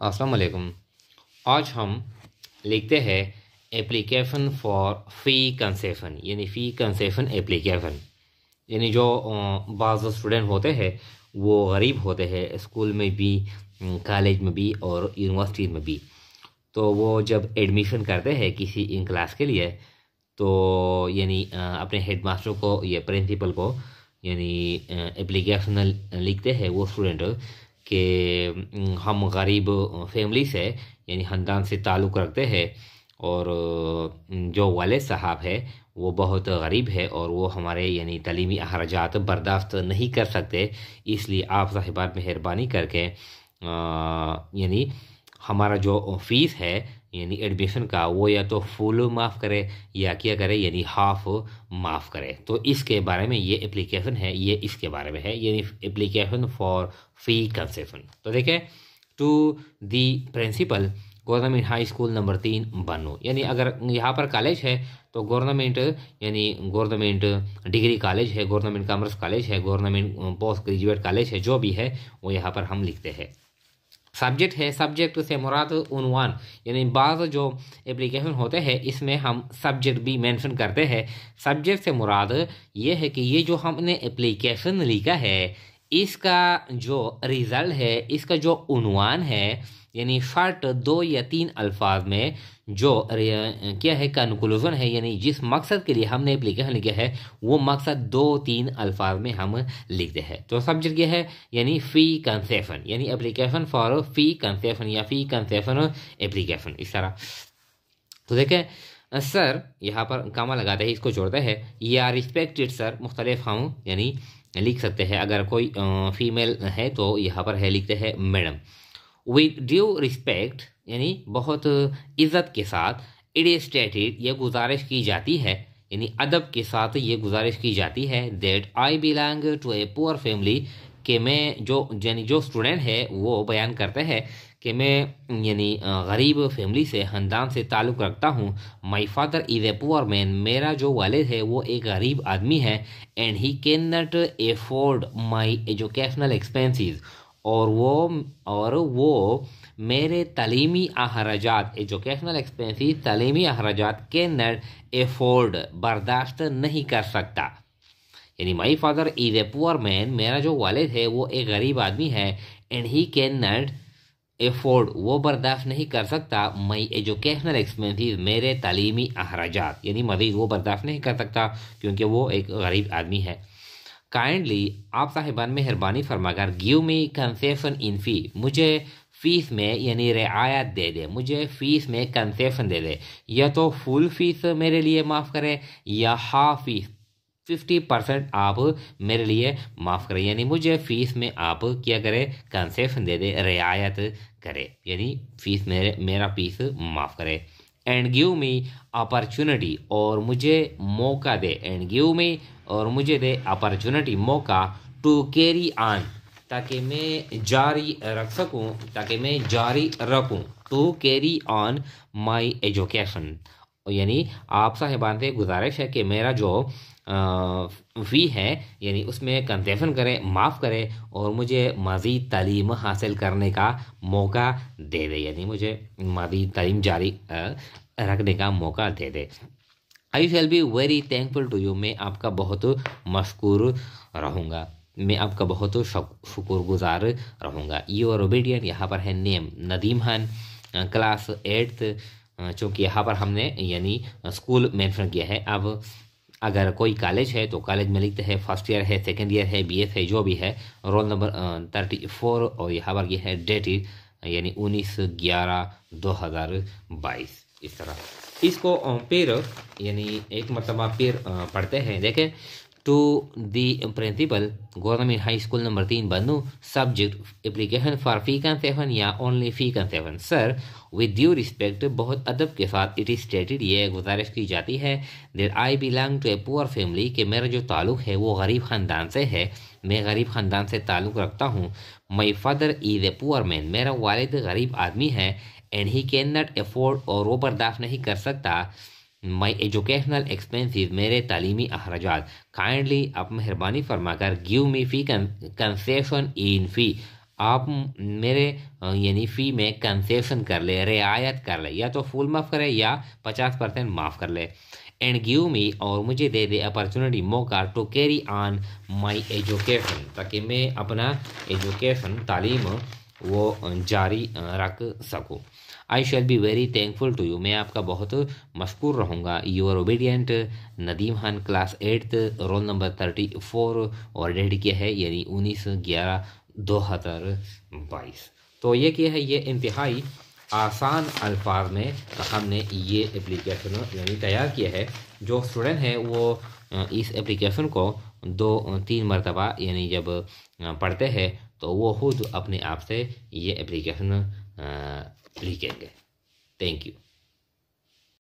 वालेकुम आज हम लिखते हैं एप्लीकेशन फॉर फ़ी कंसेशन यानी फ़ी कंसेशन एप्लीकेशन यानी जो बाज़ स्टूडेंट होते हैं वो गरीब होते हैं स्कूल में भी कॉलेज में भी और यूनिवर्सिटी में भी तो वो जब एडमिशन करते हैं किसी इन क्लास के लिए तो यानी अपने हेडमास्टर को या प्रिंसिपल को यानी एप्लीकेशन लिखते हैं वो स्टूडेंट कि हम गरीब फैमिली से यानी ख़ानदान से ताल्लुक़ रखते हैं और जो वाले साहब है वो बहुत गरीब है और वो हमारे यानी तलीमी अखराज बर्दाश्त नहीं कर सकते इसलिए आप साहिबात मेहरबानी करके यानी हमारा जो फीस है यानी एडमिशन का वो या तो फुल माफ़ करे या क्या करे यानी हाफ माफ़ करे तो इसके बारे में ये एप्लीकेशन है ये इसके बारे में है यानी एप्लीकेशन फॉर फी कंसेशन तो देखें to the principal government high school number तीन बनो यानी अगर यहाँ पर कॉलेज है तो गवर्नमेंट यानी गवर्नमेंट डिग्री कॉलेज है गवर्नमेंट कॉमर्स कॉलेज है गवर्नमेंट पोस्ट ग्रेजुएट कॉलेज है जो भी है वो यहाँ पर हम लिखते हैं सब्जेक्ट है सब्जेक्ट से मुराद उनवान यानी बाज़ जो एप्लीकेशन होते हैं इसमें हम सब्जेक्ट भी मेंशन करते हैं सब्जेक्ट से मुराद ये है कि ये जो हमने एप्लीकेशन लिखा है इसका जो रिज़ल्ट है इसका जो उनवान है यानी शर्ट दो या तीन अल्फाज में जो क्या है कंक्लूजन है यानी जिस मकसद के लिए हमने एप्लीकेशन लिखा है वो मकसद दो तीन अल्फाज में हम लिखते हैं तो सब्जेक्ट क्या है यानी फ़ी कंसेफन यानी एप्लीकेशन फॉर फ़ी कंसेफन या फ़ी कंसेफन एप्लीकेशन इस तरह तो देखें सर यहाँ पर कामा लगाते हैं इसको जोड़ते हैं या रिस्पेक्टेड सर मुख्तलिफ हम यानी लिख सकते हैं अगर कोई फीमेल है तो यहाँ पर है लिखते हैं मैडम विद ड्यू रिस्पेक्ट यानी बहुत इज्जत के साथ इट इज स्टेटेड यह गुजारिश की जाती है यानी अदब के साथ ये गुजारिश की जाती है that I belong to a poor family के मैं जो यानी जो स्टूडेंट है वो बयान करते हैं कि मैं यानी गरीब फैमिली से ख़ानदान से ताल्लुक़ रखता हूँ my father is a poor man मेरा जो वालिद है वो एक गरीब आदमी है and he can not afford my educational expenses और वो और वो मेरे तलीमी अहराजात एजुकेशनल एक्सपेंसिस तलीमी अखराजात कैन नट एफोर्ड बर्दाश्त नहीं कर सकता यानी my father is a poor man मेरा जो वालिद है वो एक गरीब आदमी है and he can not afford वो बर्दाश्त नहीं कर सकता मई एजुकेशनल एक्सपेंसिस मेरे तालीमी अखराज यानी मरीज वो बर्दाश्त नहीं कर सकता क्योंकि वो एक गरीब आदमी है काइंडली आप साहिबान मेहरबानी फरमाकर गिव मी कंसेशन इन फ़ी मुझे फ़ीस में यानी रियायत दे दे मुझे फ़ीस में कंसेशन दे दे या तो फुल फ़ीस मेरे लिए माफ़ करें या हाफ फ़ीस फिफ्टी परसेंट आप मेरे लिए माफ़ करें यानी मुझे फ़ीस में आप क्या करें कंसेशन दे दे रियायत करे यानी फीस मेरे मेरा फीस माफ़ करे एंड गिव मी अपॉर्चुनिटी और मुझे मौका दे एंड गिव मी और मुझे दे अपॉर्चुनिटी मौका टू कैरी ऑन ताकि मैं जारी रख सकूं ताकि मैं जारी रखूं to carry on my education यानी आप साहिबान से गुजारिश है कि मेरा जो फ़ी है यानी उसमें कंसेशन करें माफ़ करें और मुझे मज़ीद तलीम हासिल करने का मौका दे दे यानी मुझे मज़ीद तलीम जारी रखने का मौका दे दे I shall be very thankful to you मैं आपका बहुत मशकूर रहूँगा मैं आपका बहुत शुक्रगुजार रहूँगा योर ओबीडियन यहाँ पर है नेम नदीम हन क्लास एट्थ चूँकि यहाँ पर हमने यानी स्कूल मेंशन किया है अब अगर कोई कॉलेज है तो कॉलेज में लिखते हैं फर्स्ट ईयर है सेकेंड ईयर है बी है जो भी है रोल नंबर थर्टी फोर और यहाँ पर यह है डेट यानी उन्नीस ग्यारह दो हज़ार बाईस इस तरह इसको पेड़ यानी एक मतलब आप पेड़ पढ़ते हैं देखें to the principal government high school number 3 Banu subject application for fee concession या only fee concession sir with due respect बहुत अदब के साथ it is stated ये गुजारिश की जाती है that I belong to a poor family कि मेरा जो ताल्लुक है वो गरीब ख़ानदान से है मैं गरीब ख़ानदान से ताल्लुक़ रखता हूँ my father is a poor man मेरा वालिद गरीब आदमी है and he can not afford और वो बर्दाश्त नहीं कर सकता माई एजुकेशनल एक्सपेंसिस मेरे तालीमी अखराज काइंडली आप मेहरबानी फरमा कर गिव मी फ़ी कंसेशन इन फ़ी आप मेरे यानी फ़ी में कंसेशन कर ले रियायत कर ले या तो फुल माफ़ करे या पचास परसेंट माफ़ कर ले एंड गिव मी और मुझे दे दे अपॉर्चुनिटी मौका to carry on my education ताकि मैं अपना एजुकेशन तालीम वो जारी रख सको I shall be very thankful to you मैं आपका बहुत मशहूर रहूँगा your obedient Nadeem Khan class eighth roll number thirty four और डेड किया है यानी उन्नीस ग्यारह दो हज़ार बाईस तो ये क्या है ये इंतहाई आसान अल्फाज में हमने ये एप्लीकेशन यानी तैयार किया है जो स्टूडेंट है वो इस एप्लीकेशन को दो तीन मरतबा यानी जब पढ़ते हैं तो वो खुद अपने आप से ये एप्लीकेशन लिखेंगे थैंक यू